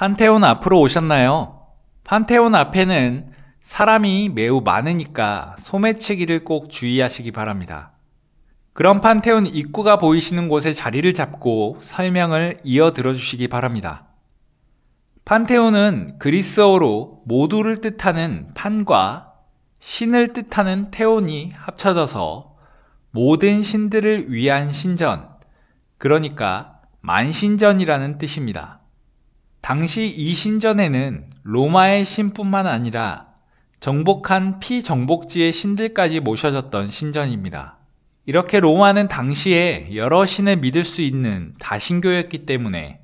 판테온 앞으로 오셨나요? 판테온 앞에는 사람이 매우 많으니까 소매치기를 꼭 주의하시기 바랍니다. 그럼 판테온 입구가 보이시는 곳에 자리를 잡고 설명을 이어 들어주시기 바랍니다. 판테온은 그리스어로 모두를 뜻하는 판과 신을 뜻하는 테온이 합쳐져서 모든 신들을 위한 신전, 그러니까 만신전이라는 뜻입니다. 당시 이 신전에는 로마의 신뿐만 아니라 정복한 피정복지의 신들까지 모셔졌던 신전입니다. 이렇게 로마는 당시에 여러 신을 믿을 수 있는 다신교였기 때문에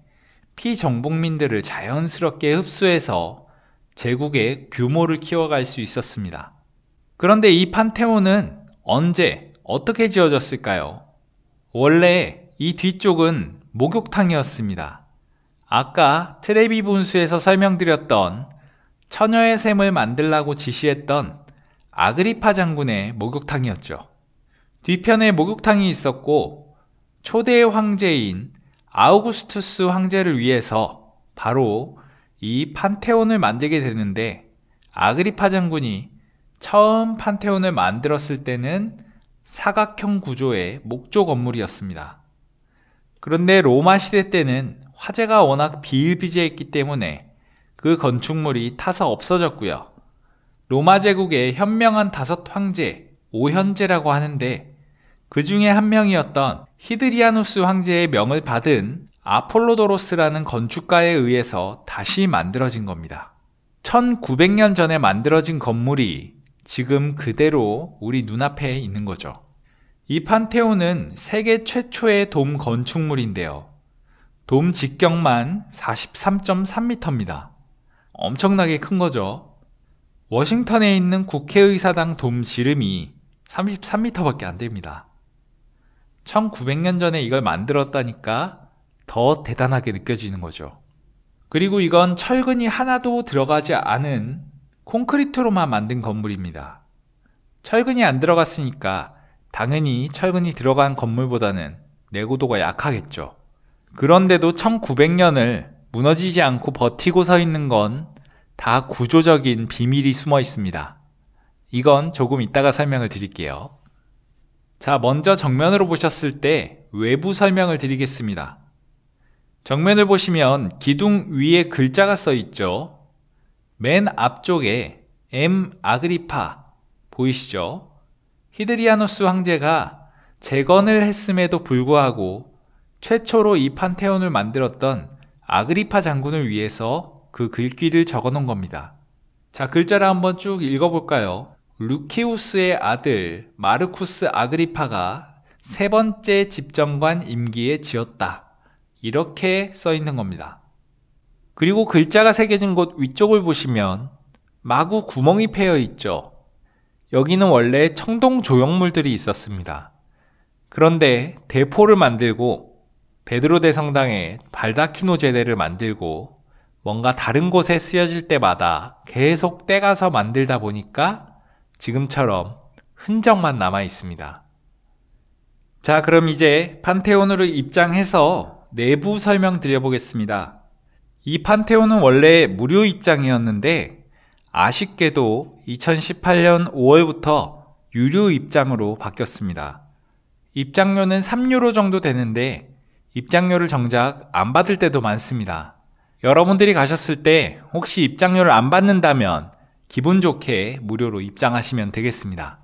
피정복민들을 자연스럽게 흡수해서 제국의 규모를 키워갈 수 있었습니다. 그런데 이 판테온은 언제, 어떻게 지어졌을까요? 원래 이 뒤쪽은 목욕탕이었습니다. 아까 트레비 분수에서 설명드렸던 처녀의 샘을 만들라고 지시했던 아그리파 장군의 목욕탕이었죠. 뒤편에 목욕탕이 있었고 초대 황제인 아우구스투스 황제를 위해서 바로 이 판테온을 만들게 되는데 아그리파 장군이 처음 판테온을 만들었을 때는 사각형 구조의 목조 건물이었습니다. 그런데 로마 시대 때는 화재가 워낙 비일비재했기 때문에 그 건축물이 타서 없어졌고요. 로마 제국의 현명한 다섯 황제, 오현제라고 하는데 그 중에 한 명이었던 히드리아누스 황제의 명을 받은 아폴로도로스라는 건축가에 의해서 다시 만들어진 겁니다. 1900년 전에 만들어진 건물이 지금 그대로 우리 눈앞에 있는 거죠. 이 판테온은 세계 최초의 돔 건축물인데요. 돔 직경만 43.3m입니다. 엄청나게 큰 거죠. 워싱턴에 있는 국회의사당 돔 지름이 33m밖에 안 됩니다. 1900년 전에 이걸 만들었다니까 더 대단하게 느껴지는 거죠. 그리고 이건 철근이 하나도 들어가지 않은 콘크리트로만 만든 건물입니다. 철근이 안 들어갔으니까 당연히 철근이 들어간 건물보다는 내구도가 약하겠죠. 그런데도 1900년을 무너지지 않고 버티고 서 있는 건 다 구조적인 비밀이 숨어 있습니다. 이건 조금 이따가 설명을 드릴게요. 자, 먼저 정면으로 보셨을 때 외부 설명을 드리겠습니다. 정면을 보시면 기둥 위에 글자가 써 있죠. 맨 앞쪽에 M 아그리파 보이시죠? 히드리아누스 황제가 재건을 했음에도 불구하고 최초로 이 판테온을 만들었던 아그리파 장군을 위해서 그 글귀를 적어 놓은 겁니다. 자, 글자를 한번 쭉 읽어볼까요? 루키우스의 아들 마르쿠스 아그리파가 세 번째 집정관 임기에 지었다. 이렇게 써 있는 겁니다. 그리고 글자가 새겨진 곳 위쪽을 보시면 마구 구멍이 패여 있죠. 여기는 원래 청동 조형물들이 있었습니다. 그런데 대포를 만들고 베드로대 성당에 발다키노 제대를 만들고 뭔가 다른 곳에 쓰여질 때마다 계속 떼가서 만들다 보니까 지금처럼 흔적만 남아 있습니다. 자, 그럼 이제 판테온으로 입장해서 내부 설명 드려보겠습니다. 이 판테온은 원래 무료 입장이었는데 아쉽게도 2018년 5월부터 유료 입장으로 바뀌었습니다. 입장료는 3유로 정도 되는데 입장료를 정작 안 받을 때도 많습니다. 여러분들이 가셨을 때 혹시 입장료를 안 받는다면 기분 좋게 무료로 입장하시면 되겠습니다.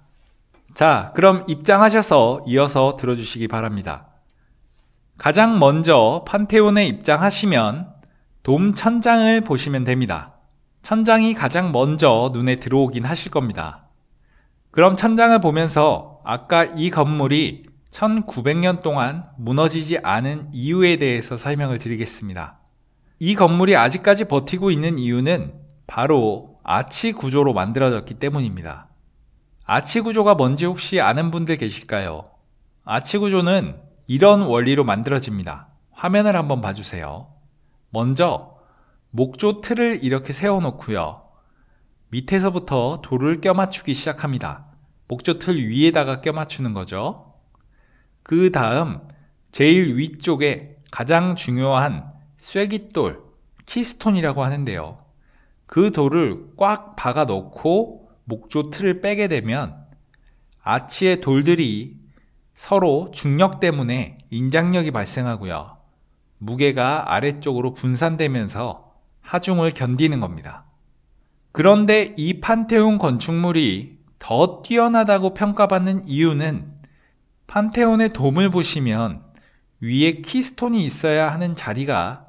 자, 그럼 입장하셔서 이어서 들어주시기 바랍니다. 가장 먼저 판테온에 입장하시면 돔 천장을 보시면 됩니다. 천장이 가장 먼저 눈에 들어오긴 하실 겁니다. 그럼 천장을 보면서 아까 이 건물이 1900년 동안 무너지지 않은 이유에 대해서 설명을 드리겠습니다. 이 건물이 아직까지 버티고 있는 이유는 바로 아치 구조로 만들어졌기 때문입니다. 아치 구조가 뭔지 혹시 아는 분들 계실까요? 아치 구조는 이런 원리로 만들어집니다. 화면을 한번 봐주세요. 먼저 목조 틀을 이렇게 세워놓고요. 밑에서부터 돌을 껴맞추기 시작합니다. 목조 틀 위에다가 껴맞추는 거죠. 그 다음 제일 위쪽에 가장 중요한 쐐기돌, 키스톤이라고 하는데요. 그 돌을 꽉 박아 놓고 목조 틀을 빼게 되면 아치의 돌들이 서로 중력 때문에 인장력이 발생하고요. 무게가 아래쪽으로 분산되면서 하중을 견디는 겁니다. 그런데 이 판테온 건축물이 더 뛰어나다고 평가받는 이유는 판테온의 돔을 보시면 위에 키스톤이 있어야 하는 자리가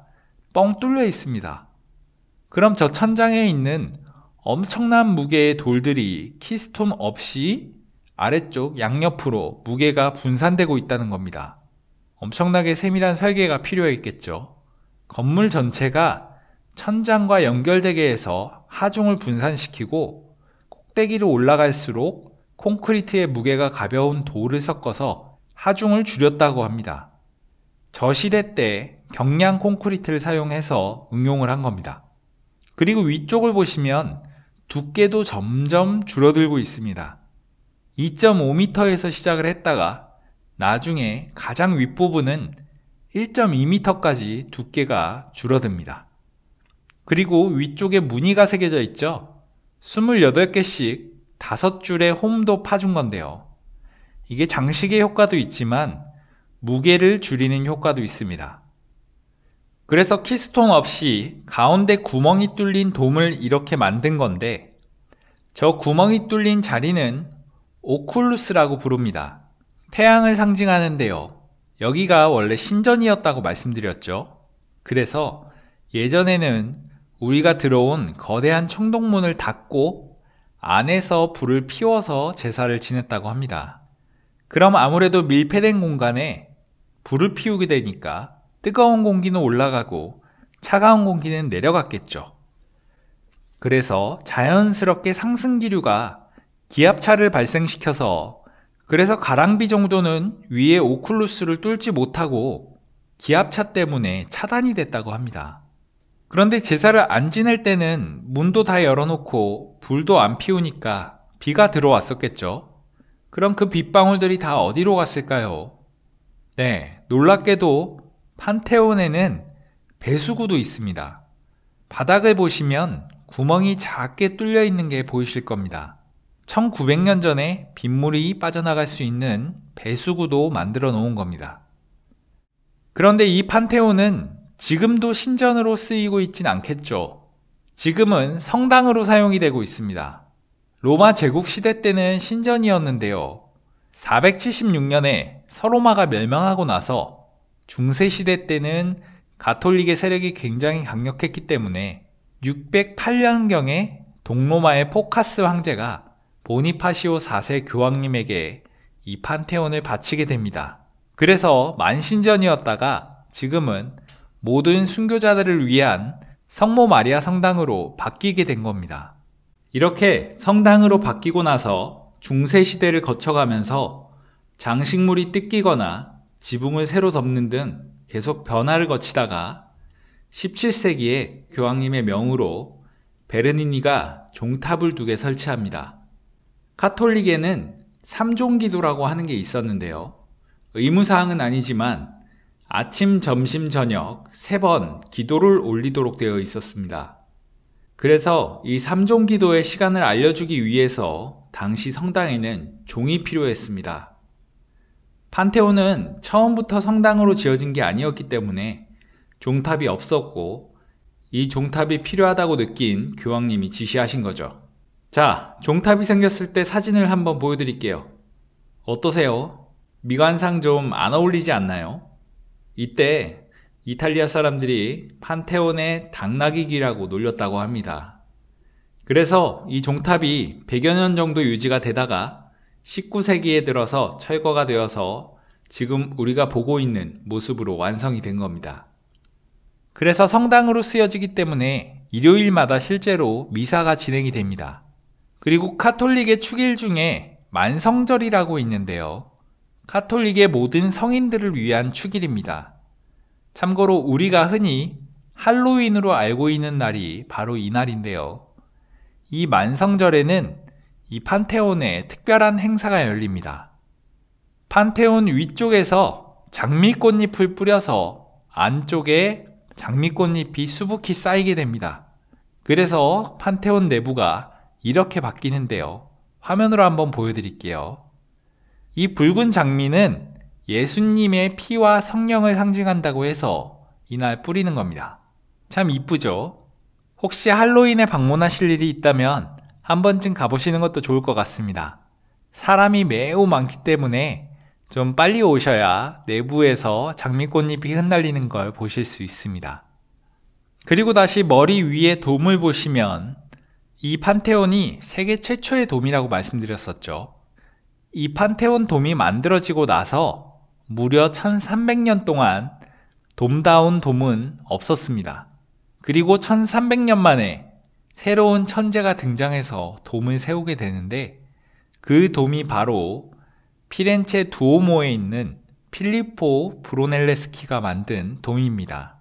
뻥 뚫려 있습니다. 그럼 저 천장에 있는 엄청난 무게의 돌들이 키스톤 없이 아래쪽 양옆으로 무게가 분산되고 있다는 겁니다. 엄청나게 세밀한 설계가 필요했겠죠. 건물 전체가 천장과 연결되게 해서 하중을 분산시키고 꼭대기로 올라갈수록 콘크리트의 무게가 가벼운 돌을 섞어서 하중을 줄였다고 합니다. 저시대 때 경량 콘크리트를 사용해서 응용을 한 겁니다. 그리고 위쪽을 보시면 두께도 점점 줄어들고 있습니다. 2.5m에서 시작을 했다가 나중에 가장 윗부분은 1.2m까지 두께가 줄어듭니다. 그리고 위쪽에 무늬가 새겨져 있죠? 28개씩 5줄의 홈도 파준 건데요. 이게 장식의 효과도 있지만 무게를 줄이는 효과도 있습니다. 그래서 키스톤 없이 가운데 구멍이 뚫린 돔을 이렇게 만든 건데 저 구멍이 뚫린 자리는 오쿨루스라고 부릅니다. 태양을 상징하는데요. 여기가 원래 신전이었다고 말씀드렸죠. 그래서 예전에는 우리가 들어온 거대한 청동문을 닫고 안에서 불을 피워서 제사를 지냈다고 합니다. 그럼 아무래도 밀폐된 공간에 불을 피우게 되니까 뜨거운 공기는 올라가고 차가운 공기는 내려갔겠죠. 그래서 자연스럽게 상승기류가 기압차를 발생시켜서 그래서 가랑비 정도는 위에 오클루스를 뚫지 못하고 기압차 때문에 차단이 됐다고 합니다. 그런데 제사를 안 지낼 때는 문도 다 열어놓고 불도 안 피우니까 비가 들어왔었겠죠. 그럼 그 빗방울들이 다 어디로 갔을까요? 네, 놀랍게도 판테온에는 배수구도 있습니다. 바닥을 보시면 구멍이 작게 뚫려 있는 게 보이실 겁니다. 1900년 전에 빗물이 빠져나갈 수 있는 배수구도 만들어 놓은 겁니다. 그런데 이 판테온은 지금도 신전으로 쓰이고 있진 않겠죠. 지금은 성당으로 사용이 되고 있습니다. 로마 제국 시대 때는 신전이었는데요. 476년에 서로마가 멸망하고 나서 중세 시대 때는 가톨릭의 세력이 굉장히 강력했기 때문에 608년경에 동로마의 포카스 황제가 보니파시오 4세 교황님에게 이 판테온을 바치게 됩니다. 그래서 만신전이었다가 지금은 모든 순교자들을 위한 성모 마리아 성당으로 바뀌게 된 겁니다. 이렇게 성당으로 바뀌고 나서 중세 시대를 거쳐가면서 장식물이 뜯기거나 지붕을 새로 덮는 등 계속 변화를 거치다가 17세기에 교황님의 명으로 베르니니가 종탑을 두 개 설치합니다. 카톨릭에는 삼종 기도라고 하는 게 있었는데요. 의무사항은 아니지만 아침, 점심, 저녁 세 번 기도를 올리도록 되어 있었습니다. 그래서 이 3종 기도의 시간을 알려주기 위해서 당시 성당에는 종이 필요했습니다. 판테오는 처음부터 성당으로 지어진 게 아니었기 때문에 종탑이 없었고 이 종탑이 필요하다고 느낀 교황님이 지시하신 거죠. 자, 종탑이 생겼을 때 사진을 한번 보여드릴게요. 어떠세요? 미관상 좀 안 어울리지 않나요? 이때 이탈리아 사람들이 판테온의 당나귀기라고 놀렸다고 합니다. 그래서 이 종탑이 100여 년 정도 유지가 되다가 19세기에 들어서 철거가 되어서 지금 우리가 보고 있는 모습으로 완성이 된 겁니다. 그래서 성당으로 쓰여지기 때문에 일요일마다 실제로 미사가 진행이 됩니다. 그리고 카톨릭의 축일 중에 만성절이라고 있는데요. 카톨릭의 모든 성인들을 위한 축일입니다. 참고로 우리가 흔히 할로윈으로 알고 있는 날이 바로 이 날인데요. 이 만성절에는 이판테온의 특별한 행사가 열립니다. 판테온 위쪽에서 장미꽃잎을 뿌려서 안쪽에 장미꽃잎이 수북히 쌓이게 됩니다. 그래서 판테온 내부가 이렇게 바뀌는데요. 화면으로 한번 보여드릴게요. 이 붉은 장미는 예수님의 피와 성령을 상징한다고 해서 이날 뿌리는 겁니다. 참 이쁘죠? 혹시 할로윈에 방문하실 일이 있다면 한 번쯤 가보시는 것도 좋을 것 같습니다. 사람이 매우 많기 때문에 좀 빨리 오셔야 내부에서 장미꽃잎이 흩날리는 걸 보실 수 있습니다. 그리고 다시 머리 위에 돔을 보시면 이 판테온이 세계 최초의 돔이라고 말씀드렸었죠. 이 판테온 돔이 만들어지고 나서 무려 1300년 동안 돔다운 돔은 없었습니다. 그리고 1300년 만에 새로운 천재가 등장해서 돔을 세우게 되는데 그 돔이 바로 피렌체 두오모에 있는 필리포 브로넬레스키가 만든 돔입니다.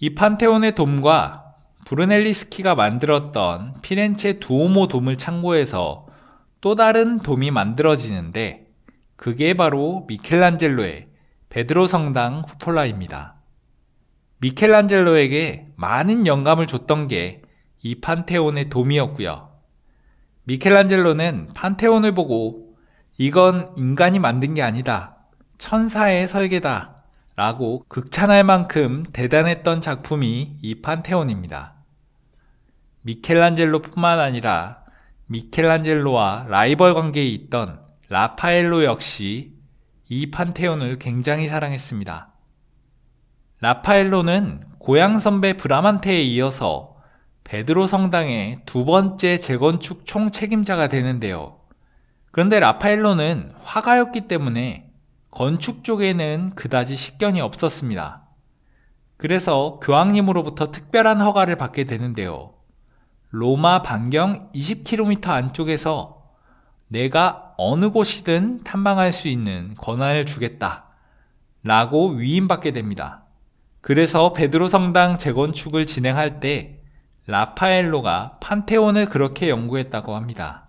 이 판테온의 돔과 브루넬리스키가 만들었던 피렌체 두오모 돔을 참고해서 또 다른 돔이 만들어지는데 그게 바로 미켈란젤로의 베드로 성당 쿠폴라입니다. 미켈란젤로에게 많은 영감을 줬던 게 이 판테온의 돔이었고요. 미켈란젤로는 판테온을 보고 이건 인간이 만든 게 아니다. 천사의 설계다. 라고 극찬할 만큼 대단했던 작품이 이 판테온입니다. 미켈란젤로뿐만 아니라 미켈란젤로와 라이벌 관계에 있던 라파엘로 역시 이 판테온을 굉장히 사랑했습니다. 라파엘로는 고향 선배 브라만테에 이어서 베드로 성당의 두 번째 재건축 총책임자가 되는데요. 그런데 라파엘로는 화가였기 때문에 건축 쪽에는 그다지 식견이 없었습니다. 그래서 교황님으로부터 특별한 허가를 받게 되는데요. 로마 반경 20km 안쪽에서 내가 어느 곳이든 탐방할 수 있는 권한을 주겠다. 라고 위임받게 됩니다. 그래서 베드로 성당 재건축을 진행할 때 라파엘로가 판테온을 그렇게 연구했다고 합니다.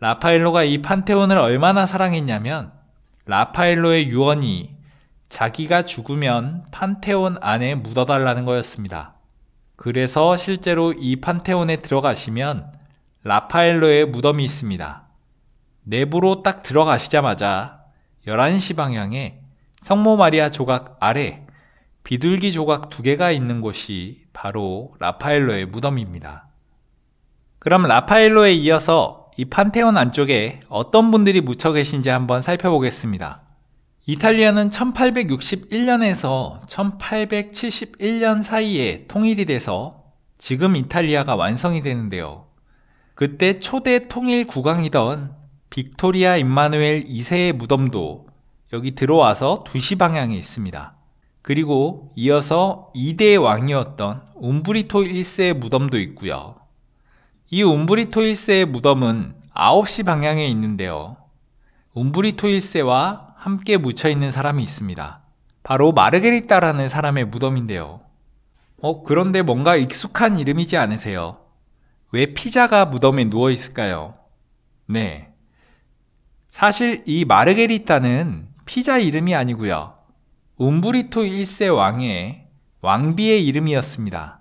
라파엘로가 이 판테온을 얼마나 사랑했냐면 라파엘로의 유언이 자기가 죽으면 판테온 안에 묻어달라는 거였습니다. 그래서 실제로 이 판테온에 들어가시면 라파엘로의 무덤이 있습니다. 내부로 딱 들어가시자마자 11시 방향에 성모 마리아 조각 아래 비둘기 조각 두 개가 있는 곳이 바로 라파엘로의 무덤입니다. 그럼 라파엘로에 이어서 이 판테온 안쪽에 어떤 분들이 묻혀 계신지 한번 살펴보겠습니다. 이탈리아는 1861년에서 1871년 사이에 통일이 돼서 지금 이탈리아가 완성이 되는데요. 그때 초대 통일 국왕이던 빅토리아 임마누엘 2세의 무덤도 여기 들어와서 2시 방향에 있습니다. 그리고 이어서 2대 왕이었던 움브리토 1세의 무덤도 있고요. 이 움브리토 1세의 무덤은 9시 방향에 있는데요. 움브리토 1세와 함께 묻혀 있는 사람이 있습니다. 바로 마르게리타라는 사람의 무덤인데요. 어, 그런데 뭔가 익숙한 이름이지 않으세요? 왜 피자가 무덤에 누워 있을까요? 네. 사실 이마르게리타는 피자 이름이 아니고요. 움브리토 1세 왕의 왕비의 이름이었습니다.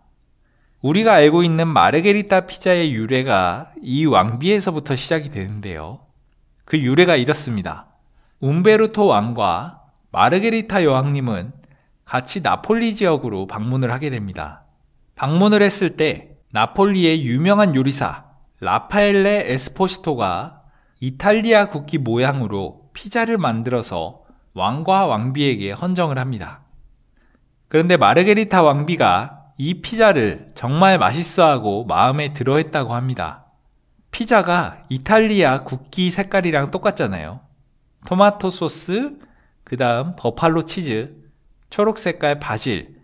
우리가 알고 있는 마르게리타 피자의 유래가 이 왕비에서부터 시작이 되는데요. 그 유래가 이렇습니다. 움베르토 왕과 마르게리타 여왕님은 같이 나폴리 지역으로 방문을 하게 됩니다. 방문을 했을 때 나폴리의 유명한 요리사 라파엘레 에스포시토가 이탈리아 국기 모양으로 피자를 만들어서 왕과 왕비에게 헌정을 합니다. 그런데 마르게리타 왕비가 이 피자를 정말 맛있어하고 마음에 들어했다고 합니다. 피자가 이탈리아 국기 색깔이랑 똑같잖아요. 토마토 소스, 그 다음 버팔로 치즈, 초록 색깔 바질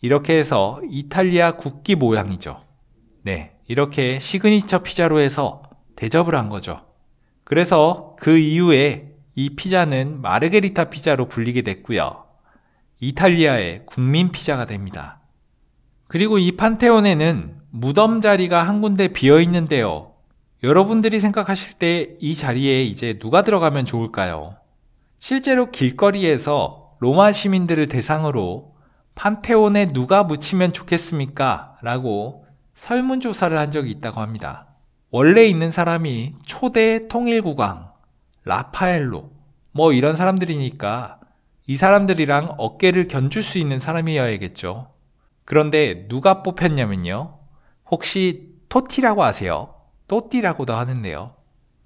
이렇게 해서 이탈리아 국기 모양이죠. 네, 이렇게 시그니처 피자로 해서 대접을 한 거죠. 그래서 그 이후에 이 피자는 마르게리타 피자로 불리게 됐고요. 이탈리아의 국민 피자가 됩니다. 그리고 이 판테온에는 무덤 자리가 한 군데 비어 있는데요. 여러분들이 생각하실 때 이 자리에 이제 누가 들어가면 좋을까요? 실제로 길거리에서 로마 시민들을 대상으로 판테온에 누가 묻히면 좋겠습니까? 라고 설문조사를 한 적이 있다고 합니다. 원래 있는 사람이 초대 통일국왕 라파엘로, 뭐 이런 사람들이니까 이 사람들이랑 어깨를 견줄 수 있는 사람이어야겠죠. 그런데 누가 뽑혔냐면요. 혹시 토티라고 아세요? 또띠라고도 하는데요.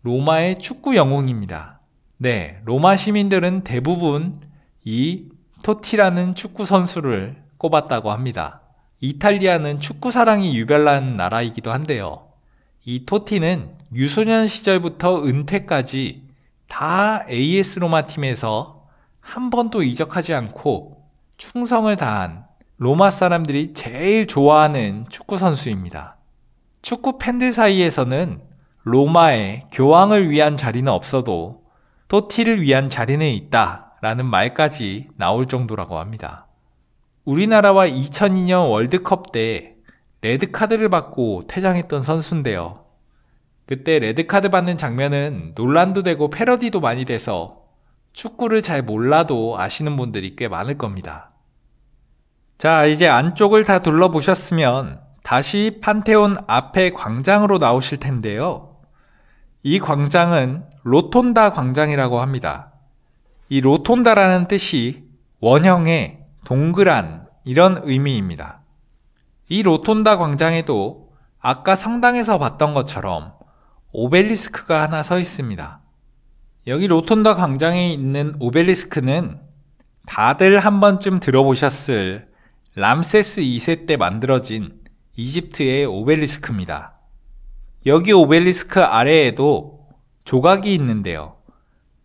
로마의 축구 영웅입니다. 네, 로마 시민들은 대부분 이 토티라는 축구 선수를 꼽았다고 합니다. 이탈리아는 축구 사랑이 유별난 나라이기도 한데요. 이 토티는 유소년 시절부터 은퇴까지 다 AS 로마 팀에서 한 번도 이적하지 않고 충성을 다한 로마 사람들이 제일 좋아하는 축구 선수입니다. 축구 팬들 사이에서는 로마에 교황을 위한 자리는 없어도 토티를 위한 자리는 있다 라는 말까지 나올 정도라고 합니다. 우리나라와 2002년 월드컵 때 레드카드를 받고 퇴장했던 선수인데요. 그때 레드카드 받는 장면은 논란도 되고 패러디도 많이 돼서 축구를 잘 몰라도 아시는 분들이 꽤 많을 겁니다. 자, 이제 안쪽을 다 둘러보셨으면 다시 판테온 앞에 광장으로 나오실 텐데요. 이 광장은 로톤다 광장이라고 합니다. 이 로톤다라는 뜻이 원형의 동그란 이런 의미입니다. 이 로톤다 광장에도 아까 성당에서 봤던 것처럼 오벨리스크가 하나 서 있습니다. 여기 로톤다 광장에 있는 오벨리스크는 다들 한 번쯤 들어보셨을 람세스 2세 때 만들어진 이집트의 오벨리스크입니다. 여기 오벨리스크 아래에도 조각이 있는데요.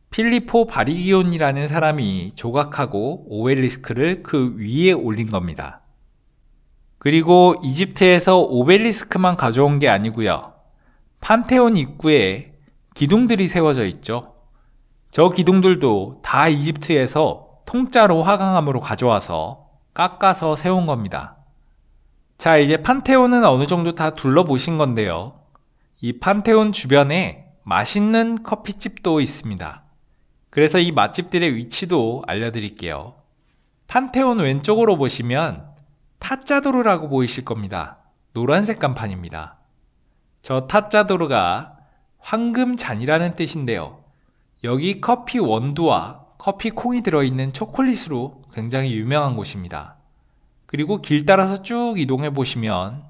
필리포 바리기온이라는 사람이 조각하고 오벨리스크를 그 위에 올린 겁니다. 그리고 이집트에서 오벨리스크만 가져온 게 아니고요. 판테온 입구에 기둥들이 세워져 있죠. 저 기둥들도 다 이집트에서 통짜로 화강암으로 가져와서 깎아서 세운 겁니다. 자, 이제 판테온은 어느 정도 다 둘러보신 건데요. 이 판테온 주변에 맛있는 커피집도 있습니다. 그래서 이 맛집들의 위치도 알려드릴게요. 판테온 왼쪽으로 보시면 타짜도르라고 보이실 겁니다. 노란색 간판입니다. 저타짜도르가 황금잔이라는 뜻인데요. 여기 커피 원두와 커피 콩이 들어있는 초콜릿으로 굉장히 유명한 곳입니다. 그리고 길 따라서 쭉 이동해 보시면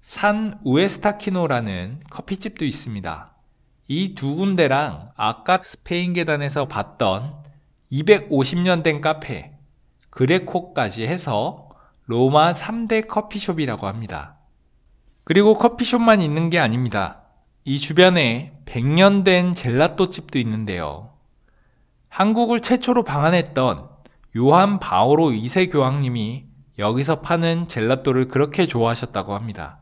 산 우에스타키노라는 커피집도 있습니다. 이 두 군데랑 아까 스페인 계단에서 봤던 250년 된 카페 그레코까지 해서 로마 3대 커피숍이라고 합니다. 그리고 커피숍만 있는 게 아닙니다. 이 주변에 100년 된 젤라또 집도 있는데요. 한국을 최초로 방한했던 요한 바오로 2세 교황님이 여기서 파는 젤라또를 그렇게 좋아하셨다고 합니다.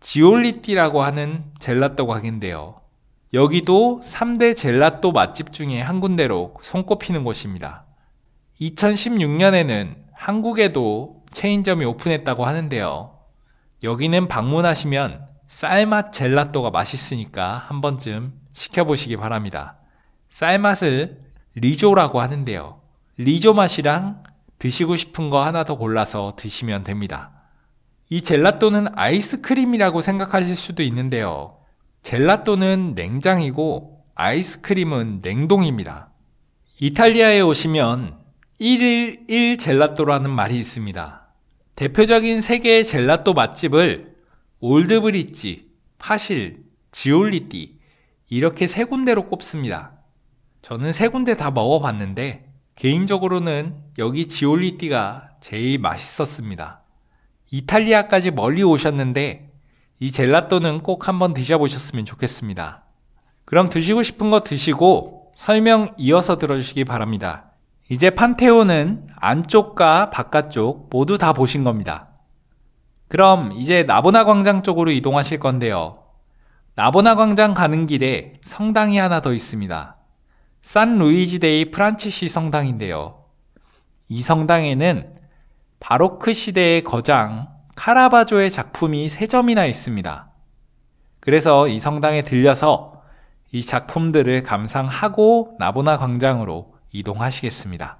지올리띠라고 하는 젤라또 가게인데요. 여기도 3대 젤라또 맛집 중에 한 군데로 손꼽히는 곳입니다. 2016년에는 한국에도 체인점이 오픈했다고 하는데요. 여기는 방문하시면 쌀맛 젤라또가 맛있으니까 한 번쯤 시켜보시기 바랍니다. 쌀맛을 리조라고 하는데요. 리조 맛이랑 드시고 싶은 거 하나 더 골라서 드시면 됩니다. 이 젤라또는 아이스크림이라고 생각하실 수도 있는데요. 젤라또는 냉장이고 아이스크림은 냉동입니다. 이탈리아에 오시면 1 1 1 젤라또라는 말이 있습니다. 대표적인 세계의 젤라또 맛집을 올드브릿지 파실, 지올리띠 이렇게 세 군데로 꼽습니다. 저는 세 군데 다 먹어봤는데 개인적으로는 여기 지올리띠가 제일 맛있었습니다. 이탈리아까지 멀리 오셨는데 이 젤라또는 꼭 한번 드셔보셨으면 좋겠습니다. 그럼 드시고 싶은 거 드시고 설명 이어서 들어주시기 바랍니다. 이제 판테오는 안쪽과 바깥쪽 모두 다 보신 겁니다. 그럼 이제 나보나 광장 쪽으로 이동하실 건데요. 나보나 광장 가는 길에 성당이 하나 더 있습니다. 산 루이지데이 프란치시 성당인데요. 이 성당에는 바로크 시대의 거장 카라바조의 작품이 3점이나 있습니다. 그래서 이 성당에 들려서 이 작품들을 감상하고 나보나 광장으로 이동하시겠습니다.